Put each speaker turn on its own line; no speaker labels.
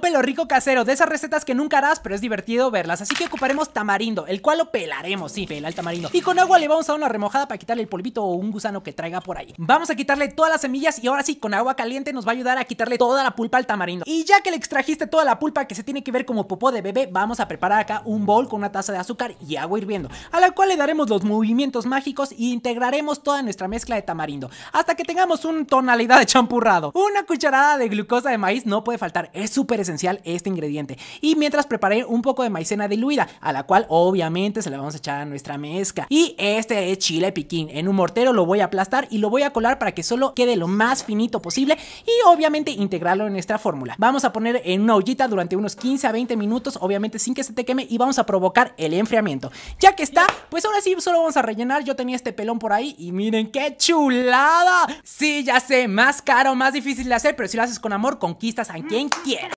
pelón rico casero, de esas recetas que nunca harás, pero es divertido verlas. Así que ocuparemos tamarindo, el cual lo pelaremos, sí, pela el tamarindo. Y con agua le vamos a dar una remojada para quitarle el polvito o un gusano que traiga por ahí. Vamos a quitarle todas las semillas y ahora sí, con agua caliente nos va a ayudar a quitarle toda la pulpa al tamarindo. Y ya que le extrajiste toda la pulpa que se tiene que ver como popó de bebé, vamos a preparar acá un bol con una taza de azúcar y agua hirviendo, a la cual le daremos los movimientos mágicos e integraremos toda nuestra mezcla de tamarindo, hasta que tengamos un tonalidad de champurrado. Una cucharada de glucosa de maíz no puede faltar, es súper esencial este ingrediente. Y mientras preparé un poco de maicena diluida, a la cual obviamente se la vamos a echar a nuestra mezcla. Y este es chile piquín. En un mortero lo voy a aplastar y lo voy a colar para que solo quede lo más finito posible y obviamente integrarlo en nuestra fórmula. Vamos a poner en una ollita durante unos 15 a 20 minutos, obviamente sin que se te queme y vamos a provocar el enfriamiento. Ya que está, pues ahora sí solo vamos a rellenar. Yo tenía este pelón por ahí y miren qué chulada. Sí, ya sé, más caro, más difícil de hacer, pero si lo haces con amor, conquistas a quien mm. quiera.